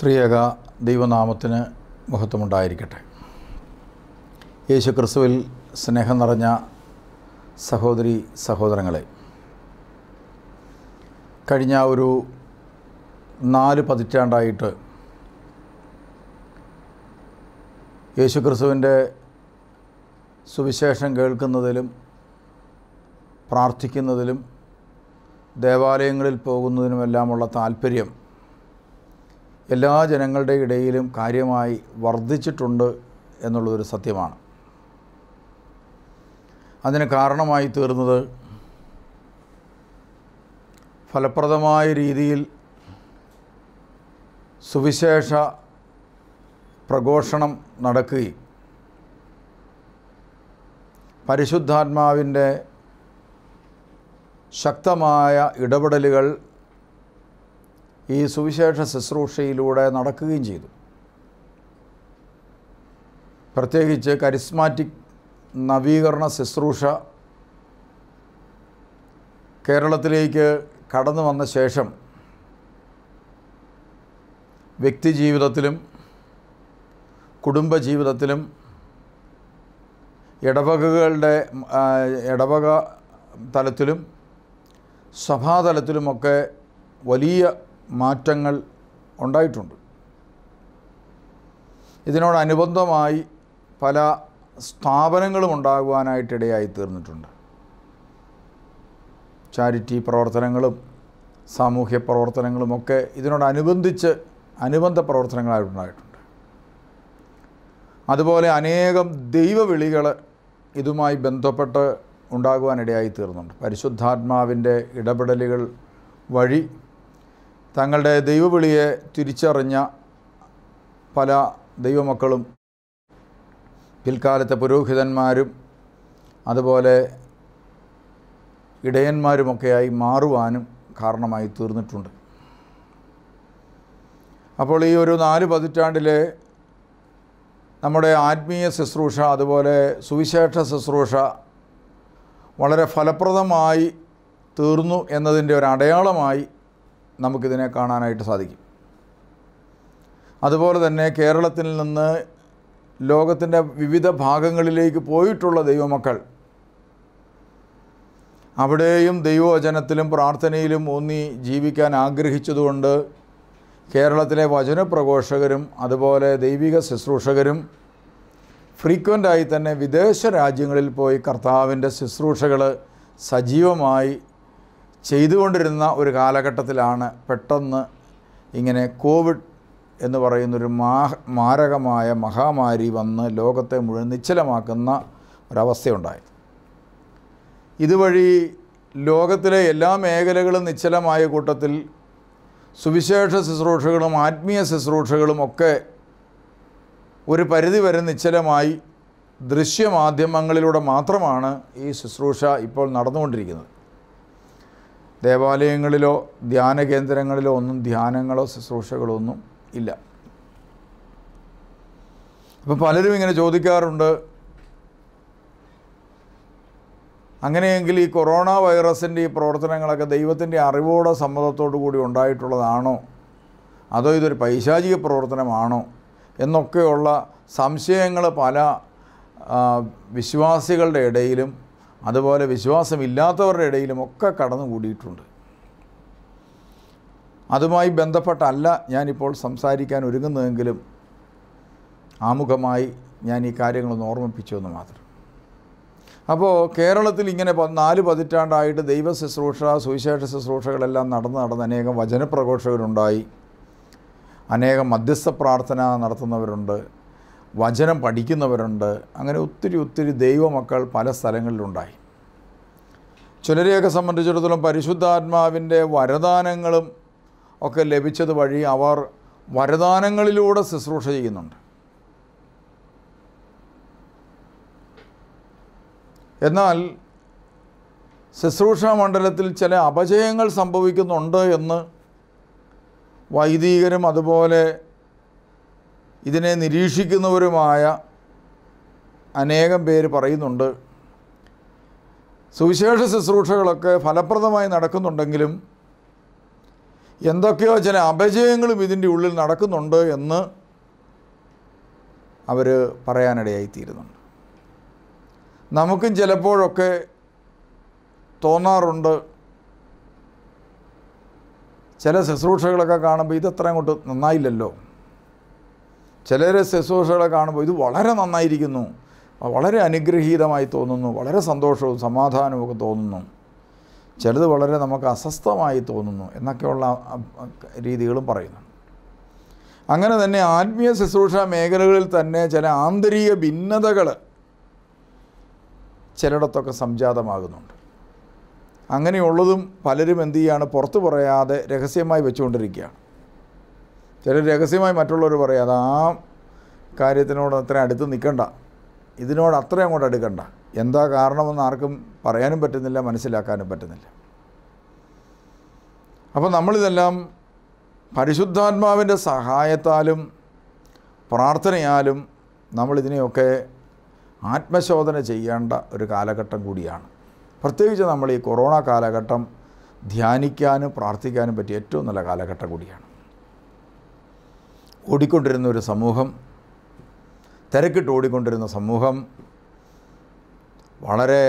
ത്രിയക ദൈവനാമത്തിന് മഹത്വമുണ്ടായിരിക്കട്ടെ യേശു ക്രിസ്തുവിൽ സ്നേഹം നിറഞ്ഞ സഹോദരി സഹോദരങ്ങളെ കഴിഞ്ഞ ഒരു നാല് പതിറ്റാണ്ടായിട്ട് യേശു ക്രിസ്തുവിൻ്റെ സുവിശേഷം കേൾക്കുന്നതിലും പ്രാർത്ഥിക്കുന്നതിലും ദേവാലയങ്ങളിൽ പോകുന്നതിനുമെല്ലാമുള്ള താല്പര്യം എല്ലാ ജനങ്ങളുടെ ഇടയിലും കാര്യമായി വർദ്ധിച്ചിട്ടുണ്ട് എന്നുള്ളതൊരു സത്യമാണ് അതിന് കാരണമായി തീർന്നത് ഫലപ്രദമായ രീതിയിൽ സുവിശേഷ പ്രഘോഷണം നടക്കുകയും പരിശുദ്ധാത്മാവിൻ്റെ ശക്തമായ ഇടപെടലുകൾ ഈ സുവിശേഷ ശുശ്രൂഷയിലൂടെ നടക്കുകയും ചെയ്തു പ്രത്യേകിച്ച് കരിസ്മാറ്റിക് നവീകരണ ശുശ്രൂഷ കേരളത്തിലേക്ക് കടന്നു വന്ന ശേഷം വ്യക്തിജീവിതത്തിലും കുടുംബജീവിതത്തിലും ഇടവകകളുടെ ഇടവക തലത്തിലും സഭാതലത്തിലുമൊക്കെ വലിയ മാറ്റങ്ങൾ ഉണ്ടായിട്ടുണ്ട് ഇതിനോടനുബന്ധമായി പല സ്ഥാപനങ്ങളും ഉണ്ടാകുവാനായിട്ടിടയായി തീർന്നിട്ടുണ്ട് ചാരിറ്റി പ്രവർത്തനങ്ങളും സാമൂഹ്യ പ്രവർത്തനങ്ങളുമൊക്കെ ഇതിനോടനുബന്ധിച്ച് അനുബന്ധ പ്രവർത്തനങ്ങളായിട്ടുണ്ടായിട്ടുണ്ട് അതുപോലെ അനേകം ദൈവവിളികൾ ഇതുമായി ബന്ധപ്പെട്ട് ഉണ്ടാകുവാനിടയായി തീർന്നുണ്ട് പരിശുദ്ധാത്മാവിൻ്റെ ഇടപെടലുകൾ വഴി തങ്ങളുടെ ദൈവവിളിയെ തിരിച്ചറിഞ്ഞ പല ദൈവമക്കളും പിൽക്കാലത്തെ പുരോഹിതന്മാരും അതുപോലെ ഇടയന്മാരുമൊക്കെയായി മാറുവാനും കാരണമായി തീർന്നിട്ടുണ്ട് അപ്പോൾ ഈ ഒരു നാല് പതിറ്റാണ്ടിലെ നമ്മുടെ ആത്മീയ ശുശ്രൂഷ അതുപോലെ സുവിശേഷ ശുശ്രൂഷ വളരെ ഫലപ്രദമായി തീർന്നു എന്നതിൻ്റെ ഒരു അടയാളമായി നമുക്കിതിനെ കാണാനായിട്ട് സാധിക്കും അതുപോലെ തന്നെ കേരളത്തിൽ നിന്ന് ലോകത്തിൻ്റെ വിവിധ ഭാഗങ്ങളിലേക്ക് പോയിട്ടുള്ള ദൈവമക്കൾ അവിടെയും ദൈവവചനത്തിലും പ്രാർത്ഥനയിലും ഊന്നി ജീവിക്കാൻ ആഗ്രഹിച്ചതുകൊണ്ട് കേരളത്തിലെ വചനപ്രഘോഷകരും അതുപോലെ ദൈവിക ശുശ്രൂഷകരും ഫ്രീക്വൻ്റായി തന്നെ വിദേശ രാജ്യങ്ങളിൽ പോയി കർത്താവിൻ്റെ ശുശ്രൂഷകൾ സജീവമായി ചെയ്തുകൊണ്ടിരുന്ന ഒരു കാലഘട്ടത്തിലാണ് പെട്ടെന്ന് ഇങ്ങനെ കോവിഡ് എന്ന് പറയുന്നൊരു മാഹ മാരകമായ മഹാമാരി വന്ന് ലോകത്തെ മുഴുവൻ നിശ്ചലമാക്കുന്ന ഒരവസ്ഥയുണ്ടായി ഇതുവഴി ലോകത്തിലെ എല്ലാ മേഖലകളും നിശ്ചലമായ കൂട്ടത്തിൽ സുവിശേഷ ശുശ്രൂഷകളും ആത്മീയ ശുശ്രൂഷകളും ഒക്കെ ഒരു പരിധിവരെ നിശ്ചലമായി ദൃശ്യമാധ്യമങ്ങളിലൂടെ മാത്രമാണ് ഈ ശുശ്രൂഷ ഇപ്പോൾ നടന്നുകൊണ്ടിരിക്കുന്നത് ദേവാലയങ്ങളിലോ ധ്യാന കേന്ദ്രങ്ങളിലോ ഒന്നും ധ്യാനങ്ങളോ ശുശ്രൂഷകളോ ഒന്നും ഇല്ല അപ്പം പലരും ഇങ്ങനെ ചോദിക്കാറുണ്ട് അങ്ങനെയെങ്കിൽ ഈ കൊറോണ വൈറസിൻ്റെ ഈ പ്രവർത്തനങ്ങളൊക്കെ ദൈവത്തിൻ്റെ അറിവോടെ സമ്മതത്തോടു കൂടി ഉണ്ടായിട്ടുള്ളതാണോ അതോ ഇതൊരു പൈശാചിക പ്രവർത്തനമാണോ എന്നൊക്കെയുള്ള സംശയങ്ങൾ പല വിശ്വാസികളുടെ ഇടയിലും അതുപോലെ വിശ്വാസമില്ലാത്തവരുടെ ഇടയിലും ഒക്കെ കടന്നു കൂടിയിട്ടുണ്ട് അതുമായി ബന്ധപ്പെട്ടല്ല ഞാനിപ്പോൾ സംസാരിക്കാൻ ഒരുങ്ങുന്നതെങ്കിലും ആമുഖമായി ഞാൻ ഈ കാര്യങ്ങളൊന്ന് ഓർമ്മിപ്പിച്ചു എന്ന് മാത്രം അപ്പോൾ കേരളത്തിൽ ഇങ്ങനെ നാല് പതിറ്റാണ്ടായിട്ട് ദൈവ ശുശ്രൂഷ സുവിശേഷ ശുശ്രൂഷകളെല്ലാം നടന്ന് നടന്ന് അനേകം വചനപ്രഘോഷകരുണ്ടായി അനേകം മധ്യസ്ഥ പ്രാർത്ഥന നടത്തുന്നവരുണ്ട് വചനം പഠിക്കുന്നവരുണ്ട് അങ്ങനെ ഒത്തിരി ഒത്തിരി ദൈവമക്കൾ പല സ്ഥലങ്ങളിലുണ്ടായി ചിലരെയൊക്കെ സംബന്ധിച്ചിടത്തോളം പരിശുദ്ധാത്മാവിൻ്റെ വരദാനങ്ങളും ഒക്കെ ലഭിച്ചത് വഴി അവർ വരദാനങ്ങളിലൂടെ ശുശ്രൂഷ ചെയ്യുന്നുണ്ട് എന്നാൽ ശുശ്രൂഷ മണ്ഡലത്തിൽ ചില അപജയങ്ങൾ സംഭവിക്കുന്നുണ്ട് എന്ന് വൈദികരും അതുപോലെ ഇതിനെ നിരീക്ഷിക്കുന്നവരുമായ അനേകം പേര് പറയുന്നുണ്ട് സുവിശേഷ ശുശ്രൂഷകളൊക്കെ ഫലപ്രദമായി നടക്കുന്നുണ്ടെങ്കിലും എന്തൊക്കെയോ ചില അപജയങ്ങളും ഇതിൻ്റെ ഉള്ളിൽ നടക്കുന്നുണ്ട് എന്ന് അവർ പറയാനിടയായിത്തീരുന്നുണ്ട് നമുക്കും ചിലപ്പോഴൊക്കെ തോന്നാറുണ്ട് ചില ശുശ്രൂഷകളൊക്കെ കാണുമ്പോൾ ഇതത്ര അങ്ങോട്ട് നന്നായില്ലല്ലോ ചിലർ ശുശ്രൂഷകളെ കാണുമ്പോൾ ഇത് വളരെ നന്നായിരിക്കുന്നു വളരെ അനുഗ്രഹീതമായി തോന്നുന്നു വളരെ സന്തോഷവും സമാധാനവും ഒക്കെ തോന്നുന്നു ചിലത് വളരെ നമുക്ക് അസ്വസ്ഥമായി തോന്നുന്നു എന്നൊക്കെയുള്ള രീതികളും പറയുന്നു അങ്ങനെ തന്നെ ആത്മീയ ശുശ്രൂഷ മേഖലകളിൽ തന്നെ ചില ആന്തരിക ഭിന്നതകൾ ചിലയിടത്തൊക്കെ സംജാതമാകുന്നുണ്ട് അങ്ങനെയുള്ളതും പലരും എന്തു ചെയ്യുകയാണ് പുറത്തു പറയാതെ രഹസ്യമായി വെച്ചുകൊണ്ടിരിക്കുകയാണ് ചില രഹസ്യമായി മറ്റുള്ളവർ പറയും അത് ആ കാര്യത്തിനോട് അത്ര അടുത്ത് നിൽക്കണ്ട ഇതിനോട് അത്ര അങ്ങോട്ട് അടുക്കണ്ട എന്താ കാരണമെന്ന് ആർക്കും പറയാനും പറ്റുന്നില്ല മനസ്സിലാക്കാനും പറ്റുന്നില്ല അപ്പോൾ നമ്മളിതെല്ലാം പരിശുദ്ധാത്മാവിൻ്റെ സഹായത്താലും പ്രാർത്ഥനയാലും നമ്മളിതിനെയൊക്കെ ആത്മശോധന ചെയ്യേണ്ട ഒരു കാലഘട്ടം കൂടിയാണ് പ്രത്യേകിച്ച് നമ്മൾ ഈ കൊറോണ കാലഘട്ടം ധ്യാനിക്കാനും പ്രാർത്ഥിക്കാനും പറ്റിയ ഏറ്റവും നല്ല കാലഘട്ടം കൂടിയാണ് ഓടിക്കൊണ്ടിരുന്ന ഒരു സമൂഹം തിരക്കിട്ട് ഓടിക്കൊണ്ടിരുന്ന സമൂഹം വളരെ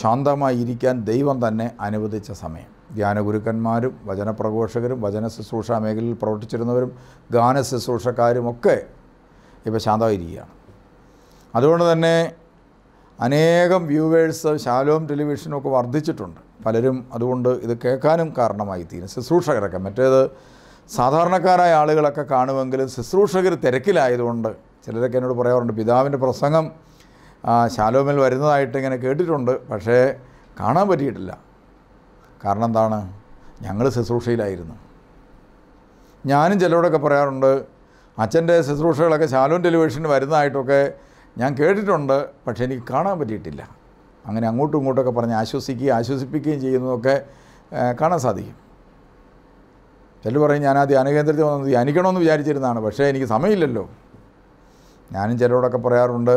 ശാന്തമായി ഇരിക്കാൻ ദൈവം തന്നെ അനുവദിച്ച സമയം ധ്യാനഗുരുക്കന്മാരും വചനപ്രഘോഷകരും വചന ശുശ്രൂഷ മേഖലയിൽ പ്രവർത്തിച്ചിരുന്നവരും ഗാന ശുശ്രൂഷക്കാരുമൊക്കെ ഇപ്പോൾ ശാന്തമായിരിക്കുകയാണ് അതുകൊണ്ട് തന്നെ അനേകം വ്യൂവേഴ്സ് ശാലോം ഒക്കെ വർദ്ധിച്ചിട്ടുണ്ട് പലരും അതുകൊണ്ട് ഇത് കേൾക്കാനും കാരണമായി തീരും ശുശ്രൂഷകരൊക്കെ മറ്റേത് സാധാരണക്കാരായ ആളുകളൊക്കെ കാണുമെങ്കിലും ശുശ്രൂഷകർ തിരക്കിലായതുകൊണ്ട് ചിലരൊക്കെ എന്നോട് പറയാറുണ്ട് പിതാവിൻ്റെ പ്രസംഗം ശാലോമിൽ വരുന്നതായിട്ട് ഇങ്ങനെ കേട്ടിട്ടുണ്ട് പക്ഷേ കാണാൻ പറ്റിയിട്ടില്ല കാരണം എന്താണ് ഞങ്ങൾ ശുശ്രൂഷയിലായിരുന്നു ഞാനും ചിലരോടൊക്കെ പറയാറുണ്ട് അച്ഛൻ്റെ ശുശ്രൂഷകളൊക്കെ ശാലോം ടെലിവിഷന് വരുന്നതായിട്ടൊക്കെ ഞാൻ കേട്ടിട്ടുണ്ട് പക്ഷേ എനിക്ക് കാണാൻ പറ്റിയിട്ടില്ല അങ്ങനെ അങ്ങോട്ടും ഇങ്ങോട്ടൊക്കെ പറഞ്ഞ് ആശ്വസിക്കുകയും ആശ്വസിപ്പിക്കുകയും ചെയ്യുന്നതൊക്കെ കാണാൻ സാധിക്കും ചില പറയും ഞാൻ ആ ധ്യാനകേന്ദ്രത്തിൽ വന്നത് ധ്യാനിക്കണമെന്ന് വിചാരിച്ചിരുന്നതാണ് പക്ഷേ എനിക്ക് സമയമില്ലല്ലോ ഞാനും ചിലരോടൊക്കെ പറയാറുണ്ട്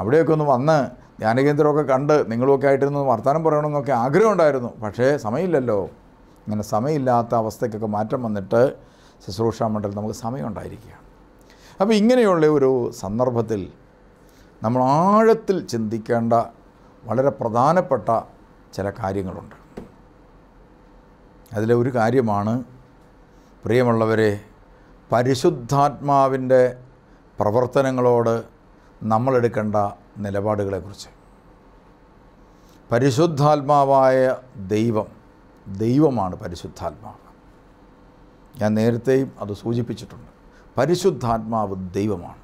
അവിടെയൊക്കെ ഒന്ന് വന്ന് ധ്യാനകേന്ദ്രമൊക്കെ കണ്ട് നിങ്ങളുമൊക്കെ ആയിട്ടൊന്ന് വർത്തമാനം പറയണമെന്നൊക്കെ ആഗ്രഹമുണ്ടായിരുന്നു പക്ഷേ സമയമില്ലല്ലോ ഇങ്ങനെ സമയമില്ലാത്ത അവസ്ഥയ്ക്കൊക്കെ മാറ്റം വന്നിട്ട് ശുശ്രൂഷ മണ്ഡലം നമുക്ക് സമയമുണ്ടായിരിക്കുകയാണ് അപ്പോൾ ഇങ്ങനെയുള്ള ഒരു സന്ദർഭത്തിൽ നമ്മൾ ആഴത്തിൽ ചിന്തിക്കേണ്ട വളരെ പ്രധാനപ്പെട്ട ചില കാര്യങ്ങളുണ്ട് അതിലെ ഒരു കാര്യമാണ് പ്രിയമുള്ളവരെ പരിശുദ്ധാത്മാവിൻ്റെ പ്രവർത്തനങ്ങളോട് നമ്മളെടുക്കേണ്ട നിലപാടുകളെക്കുറിച്ച് പരിശുദ്ധാത്മാവായ ദൈവം ദൈവമാണ് പരിശുദ്ധാത്മാവ് ഞാൻ നേരത്തെയും അത് സൂചിപ്പിച്ചിട്ടുണ്ട് പരിശുദ്ധാത്മാവ് ദൈവമാണ്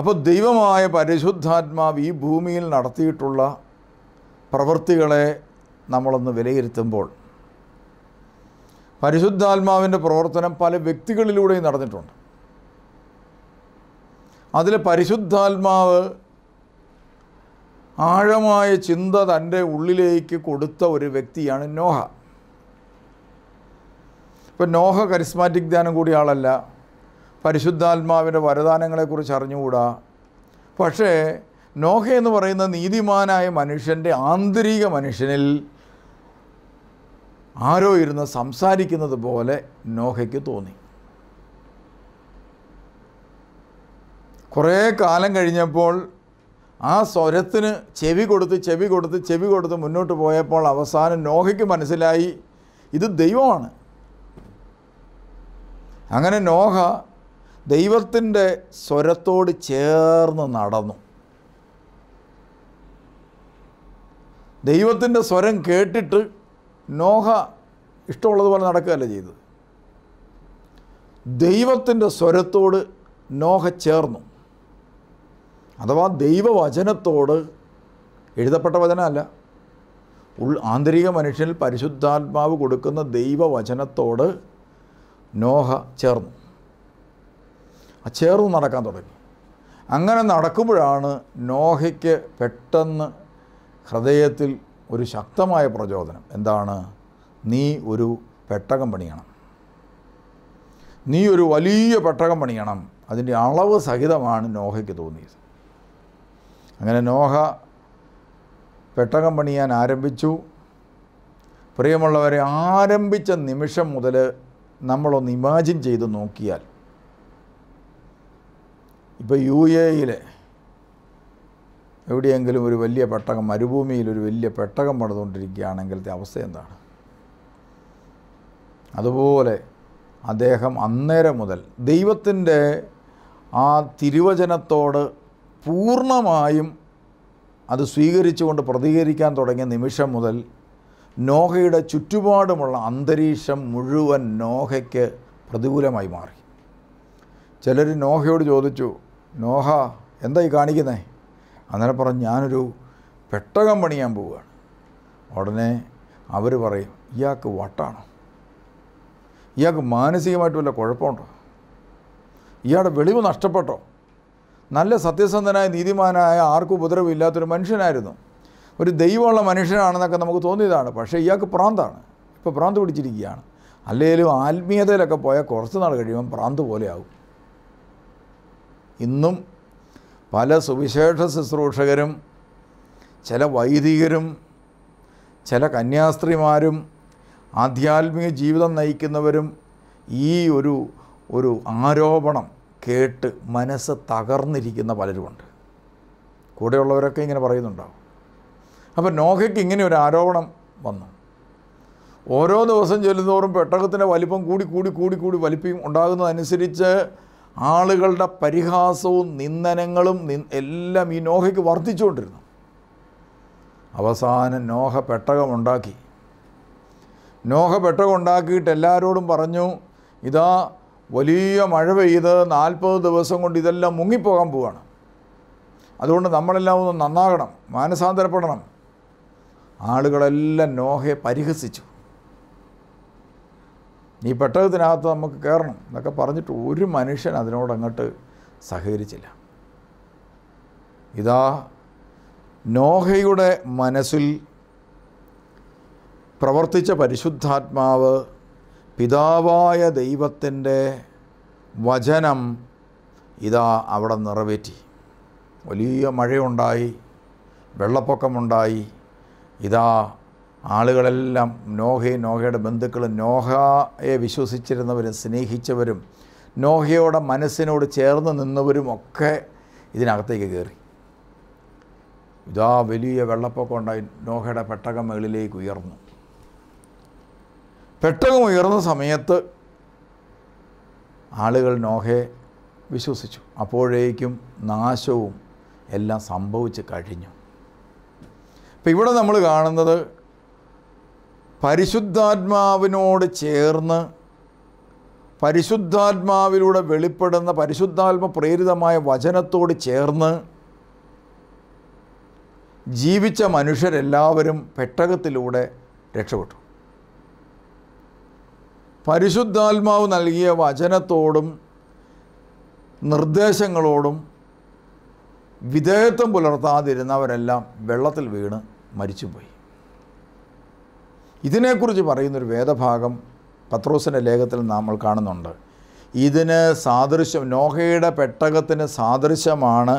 അപ്പോൾ ദൈവമായ പരിശുദ്ധാത്മാവ് ഈ ഭൂമിയിൽ നടത്തിയിട്ടുള്ള പ്രവൃത്തികളെ നമ്മളൊന്ന് വിലയിരുത്തുമ്പോൾ പരിശുദ്ധാത്മാവിൻ്റെ പ്രവർത്തനം പല വ്യക്തികളിലൂടെയും നടന്നിട്ടുണ്ട് അതിൽ പരിശുദ്ധാത്മാവ് ആഴമായ ചിന്ത തൻ്റെ ഉള്ളിലേക്ക് കൊടുത്ത ഒരു വ്യക്തിയാണ് നോഹ ഇപ്പം നോഹ കരിസ്മാറ്റിക് ധ്യാനം കൂടിയ ആളല്ല പരിശുദ്ധാത്മാവിൻ്റെ വരദാനങ്ങളെക്കുറിച്ച് അറിഞ്ഞുകൂടാ പക്ഷേ നോഹ എന്ന് പറയുന്ന നീതിമാനായ മനുഷ്യൻ്റെ ആന്തരിക മനുഷ്യനിൽ ആരോ ഇരുന്ന് സംസാരിക്കുന്നത് പോലെ നോഹയ്ക്ക് തോന്നി കുറേ കാലം കഴിഞ്ഞപ്പോൾ ആ സ്വരത്തിന് ചെവി കൊടുത്ത് ചെവി കൊടുത്ത് ചെവി കൊടുത്ത് മുന്നോട്ട് പോയപ്പോൾ അവസാനം നോഹയ്ക്ക് മനസ്സിലായി ഇത് ദൈവമാണ് അങ്ങനെ നോഹ ദൈവത്തിൻ്റെ സ്വരത്തോട് ചേർന്ന് നടന്നു ദൈവത്തിൻ്റെ സ്വരം കേട്ടിട്ട് നോഹ ഇഷ്ടമുള്ളതുപോലെ നടക്കുകയല്ല ചെയ്തത് ദൈവത്തിൻ്റെ സ്വരത്തോട് നോഹ ചേർന്നു അഥവാ ദൈവവചനത്തോട് എഴുതപ്പെട്ട വചനമല്ല ഉൾ ആന്തരിക മനുഷ്യനിൽ പരിശുദ്ധാത്മാവ് കൊടുക്കുന്ന ദൈവവചനത്തോട് നോഹ ചേർന്നു ആ ചേർന്ന് നടക്കാൻ തുടങ്ങി അങ്ങനെ നടക്കുമ്പോഴാണ് നോഹയ്ക്ക് പെട്ടെന്ന് ഹൃദയത്തിൽ ഒരു ശക്തമായ പ്രചോദനം എന്താണ് നീ ഒരു പെട്ടകം പണിയണം നീ ഒരു വലിയ പെട്ടകം പണിയണം അതിൻ്റെ അളവ് സഹിതമാണ് നോഹയ്ക്ക് തോന്നിയത് അങ്ങനെ നോഹ പെട്ടകം പണിയാൻ ആരംഭിച്ചു പ്രിയമുള്ളവരെ ആരംഭിച്ച നിമിഷം മുതൽ നമ്മളൊന്ന് ഇമാജിൻ ചെയ്ത് നോക്കിയാൽ ഇപ്പോൾ യു എയിലെ എവിടെയെങ്കിലും ഒരു വലിയ പെട്ടകം മരുഭൂമിയിൽ ഒരു വലിയ പെട്ടകം പണിതുകൊണ്ടിരിക്കുകയാണെങ്കിലത്തെ അവസ്ഥ എന്താണ് അതുപോലെ അദ്ദേഹം അന്നേരം മുതൽ ദൈവത്തിൻ്റെ ആ തിരുവചനത്തോട് പൂർണ്ണമായും അത് സ്വീകരിച്ചുകൊണ്ട് പ്രതികരിക്കാൻ തുടങ്ങിയ നിമിഷം മുതൽ നോഹയുടെ ചുറ്റുപാടുമുള്ള അന്തരീക്ഷം മുഴുവൻ നോഹയ്ക്ക് പ്രതികൂലമായി മാറി ചിലർ നോഹയോട് ചോദിച്ചു നോഹ എന്തായി കാണിക്കുന്നേ അന്നേരം പറഞ്ഞ് ഞാനൊരു പെട്ടകം പണിയാൻ പോവുകയാണ് ഉടനെ അവർ പറയും ഇയാൾക്ക് വട്ടാണോ ഇയാൾക്ക് മാനസികമായിട്ട് വല്ല കുഴപ്പമുണ്ടോ ഇയാളുടെ വെളിവ് നഷ്ടപ്പെട്ടോ നല്ല സത്യസന്ധനായ നീതിമാനായ ആർക്കും ഇല്ലാത്തൊരു മനുഷ്യനായിരുന്നു ഒരു ദൈവമുള്ള മനുഷ്യനാണെന്നൊക്കെ നമുക്ക് തോന്നിയതാണ് പക്ഷേ ഇയാൾക്ക് പ്രാന്താണ് ഇപ്പോൾ പ്രാന്ത് പിടിച്ചിരിക്കുകയാണ് അല്ലെങ്കിലും ആത്മീയതയിലൊക്കെ പോയാൽ കുറച്ച് നാൾ കഴിയുമ്പം പ്രാന്ത് പോലെയാകും ഇന്നും പല സുവിശേഷ ശുശ്രൂഷകരും ചില വൈദികരും ചില കന്യാസ്ത്രീമാരും ആധ്യാത്മിക ജീവിതം നയിക്കുന്നവരും ഈ ഒരു ഒരു ആരോപണം കേട്ട് മനസ്സ് തകർന്നിരിക്കുന്ന പലരുമുണ്ട് കൂടെയുള്ളവരൊക്കെ ഇങ്ങനെ പറയുന്നുണ്ടാവും അപ്പം നോഹയ്ക്ക് ഇങ്ങനെ ഒരു ആരോപണം വന്നു ഓരോ ദിവസം ചെല്ലുന്നതോറും പെട്ടകത്തിൻ്റെ വലിപ്പം കൂടി കൂടി കൂടി കൂടി വലിപ്പം ഉണ്ടാകുന്നതനുസരിച്ച് ആളുകളുടെ പരിഹാസവും നിന്ദനങ്ങളും എല്ലാം ഈ നോഹയ്ക്ക് വർദ്ധിച്ചുകൊണ്ടിരുന്നു അവസാനം നോഹ പെട്ടകമുണ്ടാക്കി നോഹ പെട്ടകമുണ്ടാക്കിയിട്ട് എല്ലാവരോടും പറഞ്ഞു ഇതാ വലിയ മഴ പെയ്ത് നാൽപ്പത് ദിവസം കൊണ്ട് ഇതെല്ലാം മുങ്ങിപ്പോകാൻ പോവാണ് അതുകൊണ്ട് നമ്മളെല്ലാം ഒന്ന് നന്നാകണം മാനസാന്തരപ്പെടണം ആളുകളെല്ലാം നോഹയെ പരിഹസിച്ചു നീ പെട്ടകത്തിനകത്ത് നമുക്ക് കയറണം എന്നൊക്കെ പറഞ്ഞിട്ട് ഒരു മനുഷ്യൻ അതിനോട് അങ്ങോട്ട് സഹകരിച്ചില്ല ഇതാ നോഹയുടെ മനസ്സിൽ പ്രവർത്തിച്ച പരിശുദ്ധാത്മാവ് പിതാവായ ദൈവത്തിൻ്റെ വചനം ഇതാ അവിടെ നിറവേറ്റി വലിയ മഴയുണ്ടായി വെള്ളപ്പൊക്കമുണ്ടായി ഇതാ ആളുകളെല്ലാം നോഹയും നോഹയുടെ ബന്ധുക്കളും നോഹയെ വിശ്വസിച്ചിരുന്നവരും സ്നേഹിച്ചവരും നോഹയോടെ മനസ്സിനോട് ചേർന്ന് നിന്നവരും ഒക്കെ ഇതിനകത്തേക്ക് കയറി ഇതാ വലിയ വെള്ളപ്പൊക്കം ഉണ്ടായി നോഹയുടെ പെട്ടകം മുകളിലേക്ക് ഉയർന്നു പെട്ടകം ഉയർന്ന സമയത്ത് ആളുകൾ നോഹയെ വിശ്വസിച്ചു അപ്പോഴേക്കും നാശവും എല്ലാം സംഭവിച്ച് കഴിഞ്ഞു അപ്പോൾ ഇവിടെ നമ്മൾ കാണുന്നത് പരിശുദ്ധാത്മാവിനോട് ചേർന്ന് പരിശുദ്ധാത്മാവിലൂടെ വെളിപ്പെടുന്ന പരിശുദ്ധാത്മ പ്രേരിതമായ വചനത്തോട് ചേർന്ന് ജീവിച്ച മനുഷ്യരെല്ലാവരും പെട്ടകത്തിലൂടെ രക്ഷപ്പെട്ടു പരിശുദ്ധാത്മാവ് നൽകിയ വചനത്തോടും നിർദ്ദേശങ്ങളോടും വിധേയത്വം പുലർത്താതിരുന്നവരെല്ലാം വെള്ളത്തിൽ വീണ് മരിച്ചുപോയി ഇതിനെക്കുറിച്ച് പറയുന്നൊരു വേദഭാഗം പത്രോസിൻ്റെ ലേഖത്തിൽ നമ്മൾ കാണുന്നുണ്ട് ഇതിന് സാദൃശ്യം നോഹയുടെ പെട്ടകത്തിന് സാദൃശ്യമാണ്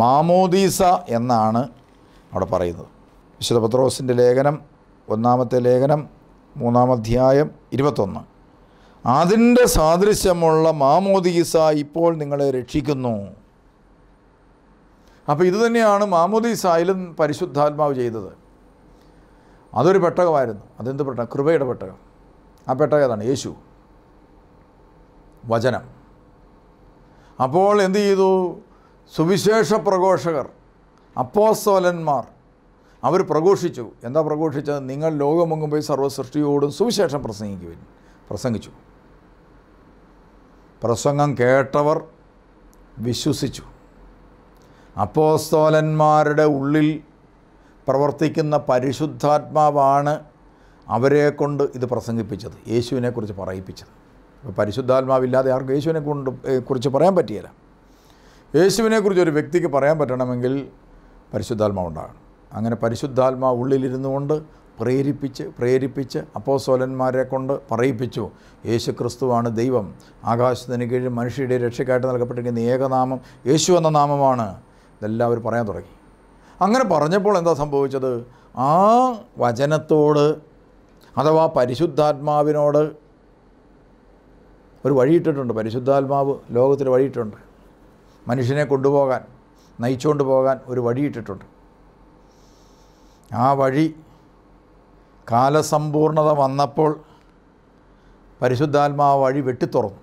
മാമോദീസ എന്നാണ് അവിടെ പറയുന്നത് വിശുദ്ധ പത്രോസിൻ്റെ ലേഖനം ഒന്നാമത്തെ ലേഖനം മൂന്നാമധ്യായം ഇരുപത്തൊന്ന് അതിൻ്റെ സാദൃശ്യമുള്ള മാമോദീസ ഇപ്പോൾ നിങ്ങളെ രക്ഷിക്കുന്നു അപ്പോൾ ഇതുതന്നെയാണ് മാമോദീസായാലും പരിശുദ്ധാത്മാവ് ചെയ്തത് അതൊരു പെട്ടകമായിരുന്നു അതെന്ത് പെട്ടകം കൃപയുടെ പെട്ടകം ആ പെട്ടക ഏതാണ് യേശു വചനം അപ്പോൾ എന്തു ചെയ്തു സുവിശേഷ പ്രഘോഷകർ അപ്പോസ്തോലന്മാർ അവർ പ്രഘോഷിച്ചു എന്താ പ്രഘോഷിച്ചത് നിങ്ങൾ ലോകമെങ്ങും പോയി സർവ്വസൃഷ്ടിയോടും സുവിശേഷം പ്രസംഗിക്കുവിൻ പ്രസംഗിച്ചു പ്രസംഗം കേട്ടവർ വിശ്വസിച്ചു അപ്പോസ്തോലന്മാരുടെ ഉള്ളിൽ പ്രവർത്തിക്കുന്ന പരിശുദ്ധാത്മാവാണ് അവരെ കൊണ്ട് ഇത് പ്രസംഗിപ്പിച്ചത് യേശുവിനെക്കുറിച്ച് പറയിപ്പിച്ചത് അപ്പോൾ പരിശുദ്ധാത്മാവില്ലാതെ ആർക്കും യേശുവിനെ കൊണ്ട് കുറിച്ച് പറയാൻ പറ്റിയില്ല യേശുവിനെക്കുറിച്ച് ഒരു വ്യക്തിക്ക് പറയാൻ പറ്റണമെങ്കിൽ പരിശുദ്ധാത്മാവ് ഉണ്ടാകണം അങ്ങനെ പരിശുദ്ധാത്മാവ് ഉള്ളിലിരുന്നു കൊണ്ട് പ്രേരിപ്പിച്ച് പ്രേരിപ്പിച്ച് സോലന്മാരെ കൊണ്ട് പറയിപ്പിച്ചു യേശു ക്രിസ്തുവാണ് ദൈവം ആകാശത്തിന് കീഴിൽ മനുഷ്യരുടെ രക്ഷയ്ക്കായിട്ട് നൽകപ്പെട്ടിരിക്കുന്ന ഏകനാമം യേശു എന്ന നാമമാണ് ഇതെല്ലാം അവർ പറയാൻ തുടങ്ങി അങ്ങനെ പറഞ്ഞപ്പോൾ എന്താ സംഭവിച്ചത് ആ വചനത്തോട് അഥവാ പരിശുദ്ധാത്മാവിനോട് ഒരു വഴിയിട്ടിട്ടുണ്ട് പരിശുദ്ധാത്മാവ് ലോകത്തിൽ വഴിയിട്ടുണ്ട് മനുഷ്യനെ കൊണ്ടുപോകാൻ നയിച്ചുകൊണ്ട് പോകാൻ ഒരു വഴിയിട്ടിട്ടുണ്ട് ആ വഴി കാലസമ്പൂർണത വന്നപ്പോൾ പരിശുദ്ധാത്മാവ് വഴി വെട്ടിത്തുറന്നു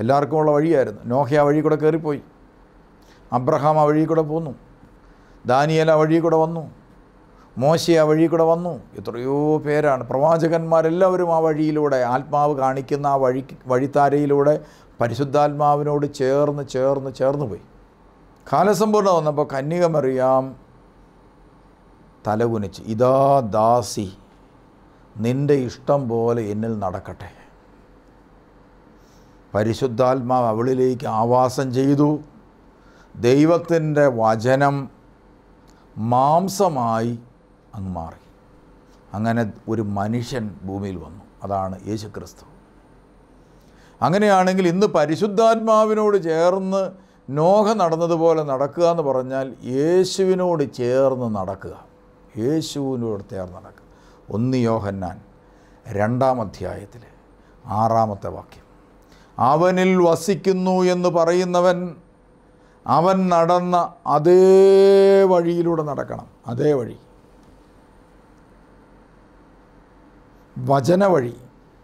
എല്ലാവർക്കുമുള്ള വഴിയായിരുന്നു നോഹ ആ വഴി കൂടെ കയറിപ്പോയി അബ്രഹാം ആ വഴി കൂടെ പോന്നു ദാനിയൽ ആ വഴി കൂടെ വന്നു മോശ ആ വഴി കൂടെ വന്നു എത്രയോ പേരാണ് പ്രവാചകന്മാരെല്ലാവരും ആ വഴിയിലൂടെ ആത്മാവ് കാണിക്കുന്ന ആ വഴി വഴിത്താരയിലൂടെ പരിശുദ്ധാത്മാവിനോട് ചേർന്ന് ചേർന്ന് ചേർന്ന് പോയി കാലസമ്പൂർണ്ണ വന്നപ്പോൾ കന്യകമറിയാം തലകുനിച്ച് ഇതാ ദാസി നിൻ്റെ ഇഷ്ടം പോലെ എന്നിൽ നടക്കട്ടെ പരിശുദ്ധാത്മാവ് അവളിലേക്ക് ആവാസം ചെയ്തു ദൈവത്തിൻ്റെ വചനം മാംസമായി അങ്ങ് മാറി അങ്ങനെ ഒരു മനുഷ്യൻ ഭൂമിയിൽ വന്നു അതാണ് യേശുക്രിസ്തു അങ്ങനെയാണെങ്കിൽ ഇന്ന് പരിശുദ്ധാത്മാവിനോട് ചേർന്ന് നോഹ നടന്നതുപോലെ നടക്കുക എന്ന് പറഞ്ഞാൽ യേശുവിനോട് ചേർന്ന് നടക്കുക യേശുവിനോട് ചേർന്ന് നടക്കുക ഒന്ന് യോഹന്നാൻ രണ്ടാം അധ്യായത്തിൽ ആറാമത്തെ വാക്യം അവനിൽ വസിക്കുന്നു എന്ന് പറയുന്നവൻ അവൻ നടന്ന അതേ വഴിയിലൂടെ നടക്കണം അതേ വഴി വചന വഴി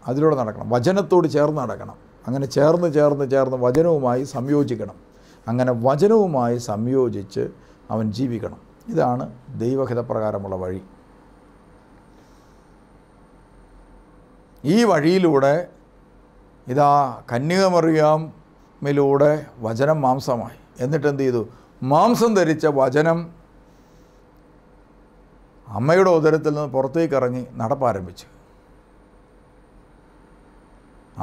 അതിലൂടെ നടക്കണം വചനത്തോട് ചേർന്ന് നടക്കണം അങ്ങനെ ചേർന്ന് ചേർന്ന് ചേർന്ന് വചനവുമായി സംയോജിക്കണം അങ്ങനെ വചനവുമായി സംയോജിച്ച് അവൻ ജീവിക്കണം ഇതാണ് ദൈവഹിതപ്രകാരമുള്ള വഴി ഈ വഴിയിലൂടെ ഇതാ കന്യകമറിയാമിലൂടെ വചനം മാംസമായി എന്നിട്ട് എന്ത് ചെയ്തു മാംസം ധരിച്ച വചനം അമ്മയുടെ ഉദരത്തിൽ നിന്ന് പുറത്തേക്ക് ഇറങ്ങി നടപ്പാരംഭിച്ചു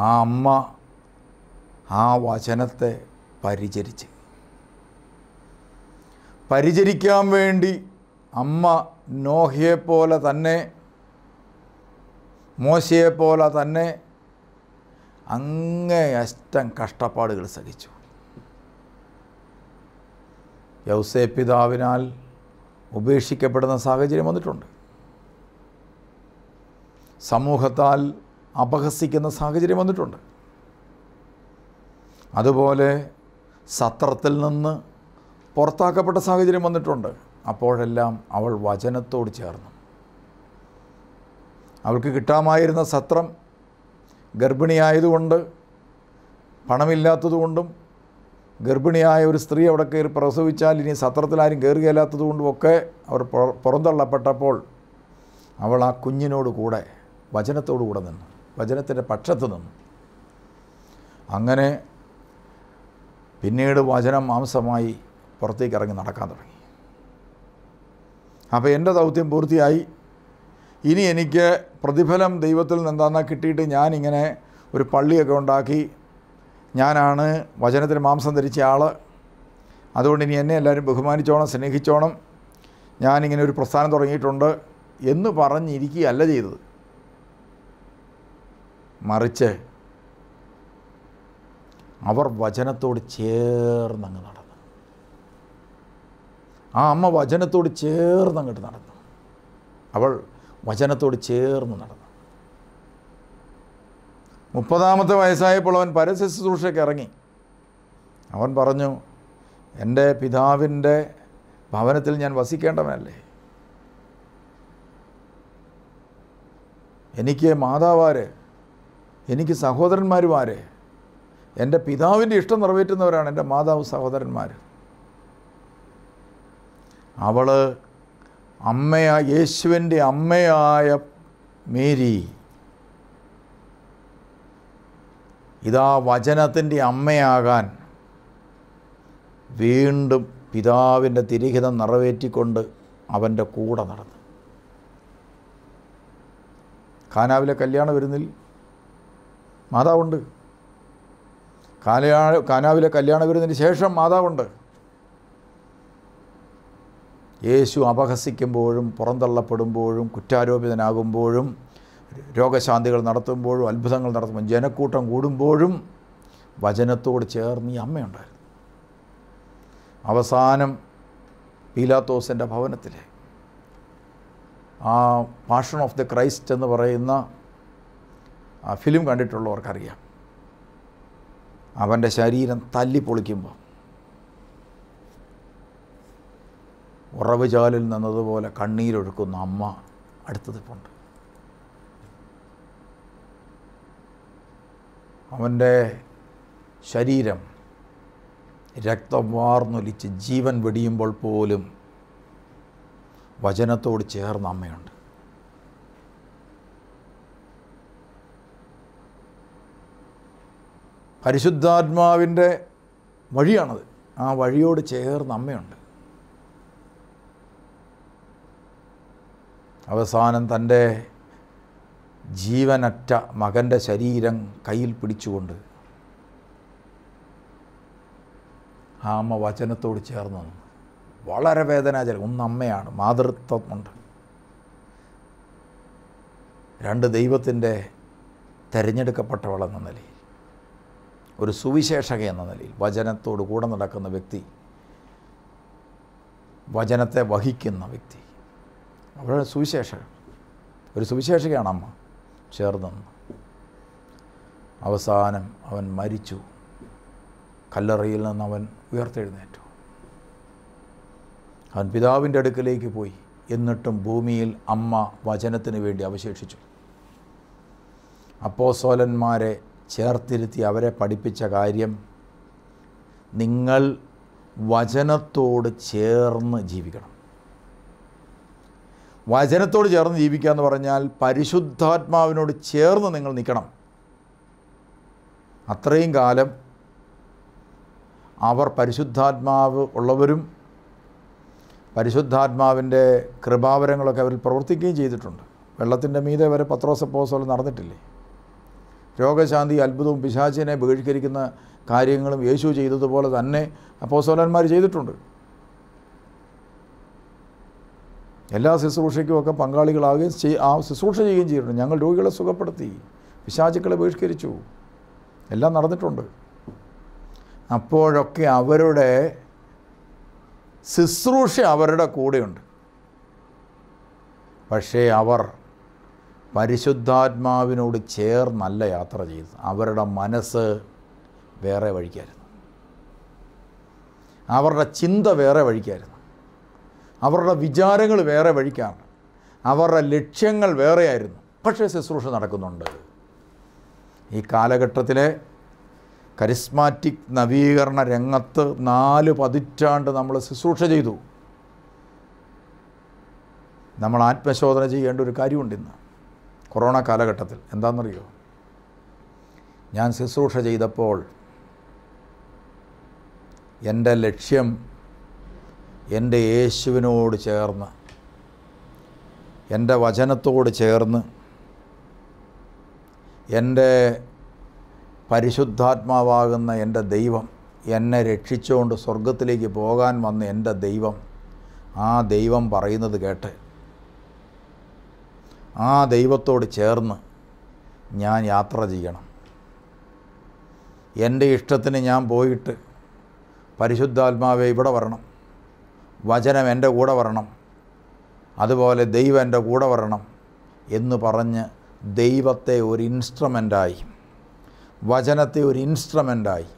ആ അമ്മ ആ വചനത്തെ പരിചരിച്ച് പരിചരിക്കാൻ വേണ്ടി അമ്മ പോലെ തന്നെ മോശയെപ്പോലെ തന്നെ അങ്ങേ അഷ്ടം കഷ്ടപ്പാടുകൾ സഹിച്ചു യൗസേ പിതാവിനാൽ ഉപേക്ഷിക്കപ്പെടുന്ന സാഹചര്യം വന്നിട്ടുണ്ട് സമൂഹത്താൽ അപഹസിക്കുന്ന സാഹചര്യം വന്നിട്ടുണ്ട് അതുപോലെ സത്രത്തിൽ നിന്ന് പുറത്താക്കപ്പെട്ട സാഹചര്യം വന്നിട്ടുണ്ട് അപ്പോഴെല്ലാം അവൾ വചനത്തോട് ചേർന്നു അവൾക്ക് കിട്ടാമായിരുന്ന സത്രം ഗർഭിണിയായതുകൊണ്ട് പണമില്ലാത്തതുകൊണ്ടും ഗർഭിണിയായ ഒരു സ്ത്രീ അവിടെ കയറി പ്രസവിച്ചാൽ ഇനി സത്രത്തിലാരും കയറുകയില്ലാത്തതുകൊണ്ടുമൊക്കെ അവർ പുറന്തള്ളപ്പെട്ടപ്പോൾ അവൾ ആ കുഞ്ഞിനോട് കൂടെ വചനത്തോടുകൂടെ കൂടെ നിന്നു വചനത്തിൻ്റെ പക്ഷത്ത് നിന്നു അങ്ങനെ പിന്നീട് വചനം മാംസമായി പുറത്തേക്ക് ഇറങ്ങി നടക്കാൻ തുടങ്ങി അപ്പോൾ എൻ്റെ ദൗത്യം പൂർത്തിയായി ഇനി എനിക്ക് പ്രതിഫലം ദൈവത്തിൽ നിന്ന് എന്താണെന്നാ കിട്ടിയിട്ട് ഞാനിങ്ങനെ ഒരു പള്ളിയൊക്കെ ഉണ്ടാക്കി ഞാനാണ് വചനത്തിന് മാംസം ധരിച്ച ആൾ അതുകൊണ്ട് ഇനി എന്നെ എല്ലാവരും ബഹുമാനിച്ചോണം സ്നേഹിച്ചോണം ഞാനിങ്ങനെ ഒരു പ്രസ്ഥാനം തുടങ്ങിയിട്ടുണ്ട് എന്ന് പറഞ്ഞിരിക്കുകയല്ല ചെയ്തത് മറിച്ച് അവർ വചനത്തോട് ചേർന്നങ്ങ് നടന്നു ആ അമ്മ വചനത്തോട് ചേർന്നങ്ങോട്ട് നടന്നു അവൾ വചനത്തോട് ചേർന്ന് നടന്നു മുപ്പതാമത്തെ വയസ്സായപ്പോൾ അവൻ പരശുശ്രൂഷയ്ക്ക് ഇറങ്ങി അവൻ പറഞ്ഞു എൻ്റെ പിതാവിൻ്റെ ഭവനത്തിൽ ഞാൻ വസിക്കേണ്ടവനല്ലേ എനിക്ക് മാതാവാർ എനിക്ക് സഹോദരന്മാരുമാർ എൻ്റെ പിതാവിൻ്റെ ഇഷ്ടം നിറവേറ്റുന്നവരാണ് എൻ്റെ മാതാവ് സഹോദരന്മാർ അവൾ അമ്മയായ യേശുവിൻ്റെ അമ്മയായ മേരി ഇതാ വചനത്തിൻ്റെ അമ്മയാകാൻ വീണ്ടും പിതാവിൻ്റെ തിരിഹിതം നിറവേറ്റിക്കൊണ്ട് അവൻ്റെ കൂടെ നടന്നു കാനാവിലെ കല്യാണം വരുന്നിൽ മാതാവുണ്ട് കാലയാ കാനാവിലെ കല്യാണ വരുന്നതിന് ശേഷം മാതാവുണ്ട് യേശു അപഹസിക്കുമ്പോഴും പുറന്തള്ളപ്പെടുമ്പോഴും കുറ്റാരോപിതനാകുമ്പോഴും രോഗശാന്തികൾ നടത്തുമ്പോഴും അത്ഭുതങ്ങൾ നടത്തുമ്പോഴും ജനക്കൂട്ടം കൂടുമ്പോഴും വചനത്തോട് ചേർന്ന് ഈ അമ്മയുണ്ടായിരുന്നു അവസാനം പീലാത്തോസിൻ്റെ ഭവനത്തിൽ ആ പാഷൻ ഓഫ് ദ ക്രൈസ്റ്റ് എന്ന് പറയുന്ന ആ ഫിലിം കണ്ടിട്ടുള്ളവർക്കറിയാം അവൻ്റെ ശരീരം തല്ലി പൊളിക്കുമ്പോൾ ചാലിൽ നിന്നതുപോലെ കണ്ണീരൊഴുക്കുന്ന അമ്മ അടുത്തതിപ്പുണ്ട് അവൻ്റെ ശരീരം രക്തം വാർന്നൊലിച്ച് ജീവൻ വെടിയുമ്പോൾ പോലും വചനത്തോട് ചേർന്ന അമ്മയുണ്ട് പരിശുദ്ധാത്മാവിൻ്റെ വഴിയാണത് ആ വഴിയോട് ചേർന്ന അമ്മയുണ്ട് അവസാനം തൻ്റെ ജീവനറ്റ മകൻ്റെ ശരീരം കയ്യിൽ പിടിച്ചുകൊണ്ട് ആ അമ്മ വചനത്തോട് ചേർന്ന് വളരെ വേദനാചരം ഒന്ന് അമ്മയാണ് മാതൃത്വമുണ്ട് രണ്ട് ദൈവത്തിൻ്റെ തിരഞ്ഞെടുക്കപ്പെട്ടവളെന്ന നിലയിൽ ഒരു സുവിശേഷക എന്ന നിലയിൽ വചനത്തോട് കൂടെ നടക്കുന്ന വ്യക്തി വചനത്തെ വഹിക്കുന്ന വ്യക്തി അവരുടെ സുവിശേഷകൻ ഒരു സുവിശേഷകയാണ് അമ്മ ചേർന്നു അവസാനം അവൻ മരിച്ചു കല്ലറയിൽ നിന്ന് അവൻ ഉയർത്തെഴുന്നേറ്റു അവൻ പിതാവിൻ്റെ അടുക്കലേക്ക് പോയി എന്നിട്ടും ഭൂമിയിൽ അമ്മ വചനത്തിന് വേണ്ടി അവശേഷിച്ചു അപ്പോസോലന്മാരെ ചേർത്തിരുത്തി അവരെ പഠിപ്പിച്ച കാര്യം നിങ്ങൾ വചനത്തോട് ചേർന്ന് ജീവിക്കണം വചനത്തോട് ചേർന്ന് ജീവിക്കുക എന്ന് പറഞ്ഞാൽ പരിശുദ്ധാത്മാവിനോട് ചേർന്ന് നിങ്ങൾ നിൽക്കണം അത്രയും കാലം അവർ പരിശുദ്ധാത്മാവ് ഉള്ളവരും പരിശുദ്ധാത്മാവിൻ്റെ കൃപാവരങ്ങളൊക്കെ അവരിൽ പ്രവർത്തിക്കുകയും ചെയ്തിട്ടുണ്ട് വെള്ളത്തിൻ്റെ മീതെ വരെ പത്രോസപ്പോസോൾ നടന്നിട്ടില്ലേ രോഗശാന്തി അത്ഭുതവും പിശാചിനെ ബഹിഷ്കരിക്കുന്ന കാര്യങ്ങളും യേശു ചെയ്തതുപോലെ തന്നെ അപ്പോസോലന്മാർ ചെയ്തിട്ടുണ്ട് എല്ലാ ഒക്കെ പങ്കാളികളാകുകയും ചെയ് ആ ശുശ്രൂഷ ചെയ്യുകയും ചെയ്തിട്ടുണ്ട് ഞങ്ങൾ രോഗികളെ സുഖപ്പെടുത്തി പിശാചുക്കളെ ബഹിഷ്കരിച്ചു എല്ലാം നടന്നിട്ടുണ്ട് അപ്പോഴൊക്കെ അവരുടെ ശുശ്രൂഷ അവരുടെ കൂടെയുണ്ട് പക്ഷേ അവർ പരിശുദ്ധാത്മാവിനോട് ചേർന്നല്ല യാത്ര ചെയ്തു അവരുടെ മനസ്സ് വേറെ വഴിക്കായിരുന്നു അവരുടെ ചിന്ത വേറെ വഴിക്കായിരുന്നു അവരുടെ വിചാരങ്ങൾ വേറെ വഴിക്കാണ് അവരുടെ ലക്ഷ്യങ്ങൾ വേറെയായിരുന്നു പക്ഷേ ശുശ്രൂഷ നടക്കുന്നുണ്ട് ഈ കാലഘട്ടത്തിലെ കരിസ്മാറ്റിക് നവീകരണ രംഗത്ത് നാല് പതിറ്റാണ്ട് നമ്മൾ ശുശ്രൂഷ ചെയ്തു നമ്മൾ ആത്മശോധന ചെയ്യേണ്ട ഒരു കാര്യമുണ്ട് ഇന്ന് കൊറോണ കാലഘട്ടത്തിൽ എന്താണെന്നറിയോ ഞാൻ ശുശ്രൂഷ ചെയ്തപ്പോൾ എൻ്റെ ലക്ഷ്യം എൻ്റെ യേശുവിനോട് ചേർന്ന് എൻ്റെ വചനത്തോട് ചേർന്ന് എൻ്റെ പരിശുദ്ധാത്മാവാകുന്ന എൻ്റെ ദൈവം എന്നെ രക്ഷിച്ചുകൊണ്ട് സ്വർഗത്തിലേക്ക് പോകാൻ വന്ന എൻ്റെ ദൈവം ആ ദൈവം പറയുന്നത് കേട്ട് ആ ദൈവത്തോട് ചേർന്ന് ഞാൻ യാത്ര ചെയ്യണം എൻ്റെ ഇഷ്ടത്തിന് ഞാൻ പോയിട്ട് പരിശുദ്ധാത്മാവെ ഇവിടെ വരണം വചനം എൻ്റെ കൂടെ വരണം അതുപോലെ ദൈവം എൻ്റെ കൂടെ വരണം എന്ന് പറഞ്ഞ് ദൈവത്തെ ഒരു ഇൻസ്ട്രുമെൻ്റായി വചനത്തെ ഒരു ഇൻസ്ട്രുമെൻ്റായി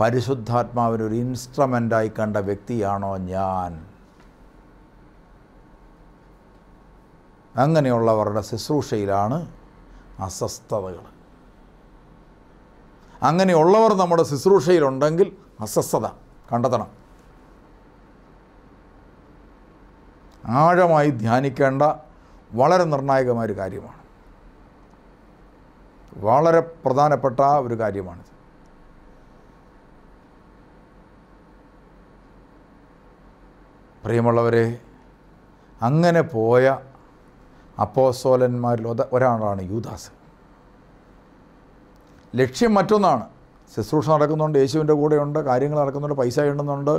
പരിശുദ്ധാത്മാവിനൊരു ഇൻസ്ട്രുമെൻ്റായി കണ്ട വ്യക്തിയാണോ ഞാൻ അങ്ങനെയുള്ളവരുടെ ശുശ്രൂഷയിലാണ് അസ്വസ്ഥതകൾ അങ്ങനെയുള്ളവർ നമ്മുടെ ശുശ്രൂഷയിലുണ്ടെങ്കിൽ അസ്വസ്ഥത കണ്ടെത്തണം ആഴമായി ധ്യാനിക്കേണ്ട വളരെ നിർണായകമായൊരു കാര്യമാണ് വളരെ പ്രധാനപ്പെട്ട ഒരു കാര്യമാണിത് പ്രിയമുള്ളവരെ അങ്ങനെ പോയ അപ്പോസോലന്മാരിൽ ഒരാളാണ് യൂദാസ് ലക്ഷ്യം മറ്റൊന്നാണ് ശുശ്രൂഷ നടക്കുന്നുണ്ട് യേശുവിൻ്റെ കൂടെയുണ്ട് കാര്യങ്ങൾ നടക്കുന്നുണ്ട് പൈസ ഉണ്ടെന്നുണ്ട്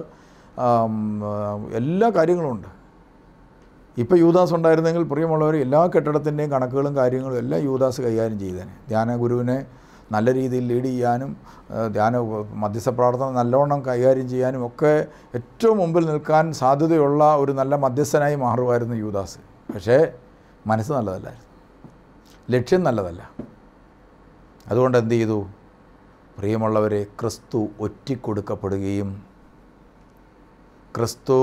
എല്ലാ കാര്യങ്ങളുമുണ്ട് ഇപ്പോൾ യൂദാസ് ഉണ്ടായിരുന്നെങ്കിൽ പ്രിയമുള്ളവർ എല്ലാ കെട്ടിടത്തിൻ്റെയും കണക്കുകളും കാര്യങ്ങളും എല്ലാം യൂദാസ് കൈകാര്യം ചെയ്തേനെ ധ്യാന ഗുരുവിനെ നല്ല രീതിയിൽ ലീഡ് ചെയ്യാനും ധ്യാന മധ്യസ്ഥ പ്രാർത്ഥന നല്ലവണ്ണം കൈകാര്യം ചെയ്യാനും ഒക്കെ ഏറ്റവും മുമ്പിൽ നിൽക്കാൻ സാധ്യതയുള്ള ഒരു നല്ല മധ്യസ്ഥനായി മാറുമായിരുന്നു യൂദാസ് പക്ഷേ മനസ്സ് നല്ലതല്ലായിരുന്നു ലക്ഷ്യം നല്ലതല്ല അതുകൊണ്ട് എന്ത് ചെയ്തു പ്രിയമുള്ളവരെ ക്രിസ്തു ഒറ്റിക്കൊടുക്കപ്പെടുകയും ക്രിസ്തു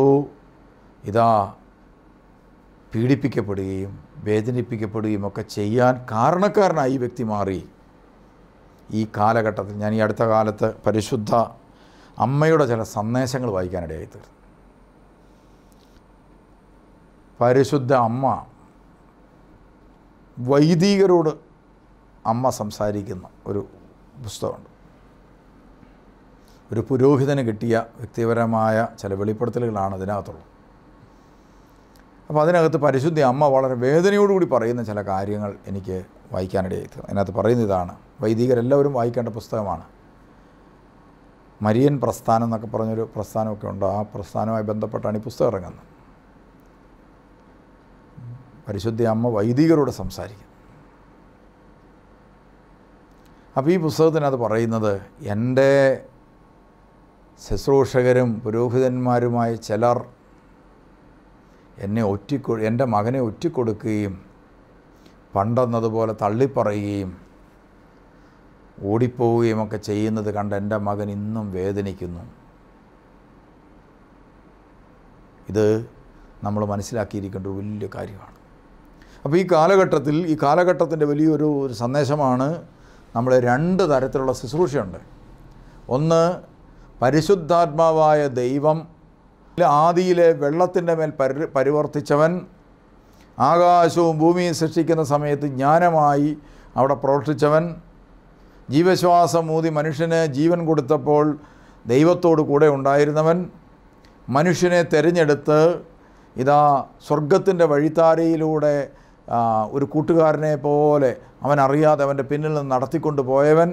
ഇതാ പീഡിപ്പിക്കപ്പെടുകയും വേദനിപ്പിക്കപ്പെടുകയും ഒക്കെ ചെയ്യാൻ കാരണക്കാരനായി ഈ വ്യക്തി മാറി ഈ കാലഘട്ടത്തിൽ ഞാൻ ഈ അടുത്ത കാലത്ത് പരിശുദ്ധ അമ്മയുടെ ചില സന്ദേശങ്ങൾ വായിക്കാനിടയായി തീർന്നു പരിശുദ്ധ അമ്മ വൈദികരോട് അമ്മ സംസാരിക്കുന്ന ഒരു പുസ്തകമുണ്ട് ഒരു പുരോഹിതന് കിട്ടിയ വ്യക്തിപരമായ ചില വെളിപ്പെടുത്തലുകളാണ് ഇതിനകത്തുള്ളത് അപ്പോൾ അതിനകത്ത് പരിശുദ്ധി അമ്മ വളരെ വേദനയോടുകൂടി പറയുന്ന ചില കാര്യങ്ങൾ എനിക്ക് വായിക്കാനിടയായി അതിനകത്ത് പറയുന്ന ഇതാണ് വൈദികരെല്ലാവരും വായിക്കേണ്ട പുസ്തകമാണ് മരിയൻ പ്രസ്ഥാനം എന്നൊക്കെ പറഞ്ഞൊരു പ്രസ്ഥാനമൊക്കെ ഉണ്ട് ആ പ്രസ്ഥാനവുമായി ബന്ധപ്പെട്ടാണ് ഈ പുസ്തകം ഇറങ്ങുന്നത് പരിശുദ്ധ അമ്മ വൈദികരോട് സംസാരിക്കും അപ്പോൾ ഈ പുസ്തകത്തിനകത്ത് പറയുന്നത് എൻ്റെ ശുശ്രൂഷകരും പുരോഹിതന്മാരുമായ ചിലർ എന്നെ ഒറ്റിക്കൊ എൻ്റെ മകനെ ഒറ്റിക്കൊടുക്കുകയും പണ്ടെന്നതുപോലെ തള്ളിപ്പറയുകയും ഓടിപ്പോവുകയും ഒക്കെ ചെയ്യുന്നത് കണ്ട് എൻ്റെ മകൻ ഇന്നും വേദനിക്കുന്നു ഇത് നമ്മൾ മനസ്സിലാക്കിയിരിക്കേണ്ട ഒരു വലിയ കാര്യമാണ് അപ്പോൾ ഈ കാലഘട്ടത്തിൽ ഈ കാലഘട്ടത്തിൻ്റെ വലിയൊരു സന്ദേശമാണ് നമ്മൾ രണ്ട് തരത്തിലുള്ള ശുശ്രൂഷയുണ്ട് ഒന്ന് പരിശുദ്ധാത്മാവായ ദൈവം ആദിയിലെ വെള്ളത്തിൻ്റെ മേൽ പരി പരിവർത്തിച്ചവൻ ആകാശവും ഭൂമിയും സൃഷ്ടിക്കുന്ന സമയത്ത് ജ്ഞാനമായി അവിടെ പ്രവർത്തിച്ചവൻ ജീവശ്വാസം ഊതി മനുഷ്യന് ജീവൻ കൊടുത്തപ്പോൾ ദൈവത്തോടു കൂടെ ഉണ്ടായിരുന്നവൻ മനുഷ്യനെ തിരഞ്ഞെടുത്ത് ഇതാ സ്വർഗത്തിൻ്റെ വഴിത്താരയിലൂടെ ഒരു കൂട്ടുകാരനെ പോലെ അവൻ അറിയാതെ അവൻ്റെ പിന്നിൽ നിന്ന് നടത്തിക്കൊണ്ടുപോയവൻ പോയവൻ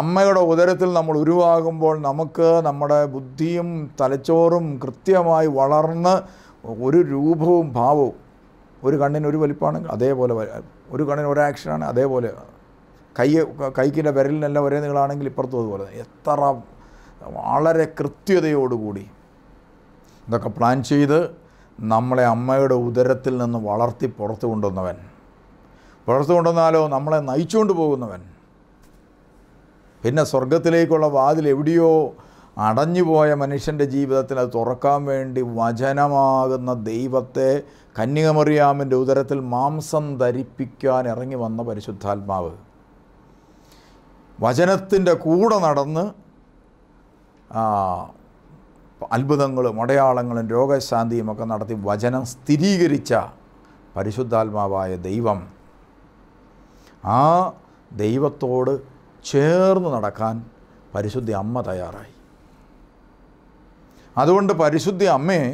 അമ്മയുടെ ഉദരത്തിൽ നമ്മൾ ഉരുവാകുമ്പോൾ നമുക്ക് നമ്മുടെ ബുദ്ധിയും തലച്ചോറും കൃത്യമായി വളർന്ന് ഒരു രൂപവും ഭാവവും ഒരു കണ്ണിന് ഒരു വലിപ്പമാണെങ്കിൽ അതേപോലെ ഒരു കണ്ണിന് ഒരു ആക്ഷനാണ് അതേപോലെ കൈ കൈക്കിൻ്റെ വിരലിനെല്ലാം ഒരേ നിങ്ങളാണെങ്കിൽ ഇപ്പുറത്തും അതുപോലെ എത്ര വളരെ കൃത്യതയോടുകൂടി ഇതൊക്കെ പ്ലാൻ ചെയ്ത് നമ്മളെ അമ്മയുടെ ഉദരത്തിൽ നിന്ന് വളർത്തി പുറത്തു കൊണ്ടുവന്നവൻ പുറത്തു കൊണ്ടുവന്നാലോ നമ്മളെ നയിച്ചുകൊണ്ട് പോകുന്നവൻ പിന്നെ സ്വർഗത്തിലേക്കുള്ള വാതിൽ എവിടെയോ അടഞ്ഞുപോയ മനുഷ്യൻ്റെ ജീവിതത്തിന് അത് തുറക്കാൻ വേണ്ടി വചനമാകുന്ന ദൈവത്തെ കന്യകമറിയാമിൻ്റെ ഉദരത്തിൽ മാംസം ധരിപ്പിക്കാൻ ഇറങ്ങി വന്ന പരിശുദ്ധാത്മാവ് വചനത്തിൻ്റെ കൂടെ നടന്ന് അത്ഭുതങ്ങളും അടയാളങ്ങളും രോഗശാന്തിയും ഒക്കെ നടത്തി വചനം സ്ഥിരീകരിച്ച പരിശുദ്ധാത്മാവായ ദൈവം ആ ദൈവത്തോട് ചേർന്ന് നടക്കാൻ പരിശുദ്ധി അമ്മ തയ്യാറായി അതുകൊണ്ട് പരിശുദ്ധി അമ്മയെ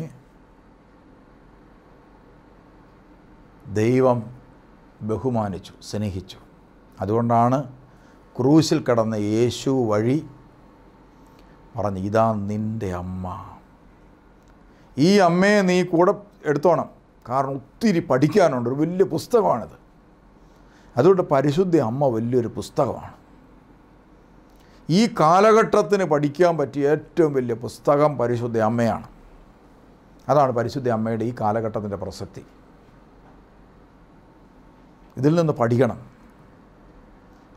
ദൈവം ബഹുമാനിച്ചു സ്നേഹിച്ചു അതുകൊണ്ടാണ് ക്രൂശിൽ കടന്ന യേശു വഴി പറഞ്ഞു ഇതാ നിൻ്റെ അമ്മ ഈ അമ്മയെ നീ കൂടെ എടുത്തോണം കാരണം ഒത്തിരി പഠിക്കാനുണ്ട് ഒരു വലിയ പുസ്തകമാണിത് അതുകൊണ്ട് പരിശുദ്ധി അമ്മ വലിയൊരു പുസ്തകമാണ് ഈ കാലഘട്ടത്തിന് പഠിക്കാൻ പറ്റിയ ഏറ്റവും വലിയ പുസ്തകം പരിശുദ്ധ അമ്മയാണ് അതാണ് പരിശുദ്ധ അമ്മയുടെ ഈ കാലഘട്ടത്തിൻ്റെ പ്രസക്തി ഇതിൽ നിന്ന് പഠിക്കണം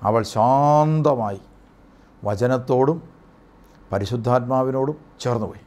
അവൾ ശാന്തമായി വചനത്തോടും പരിശുദ്ധാത്മാവിനോടും ചേർന്നുപോയി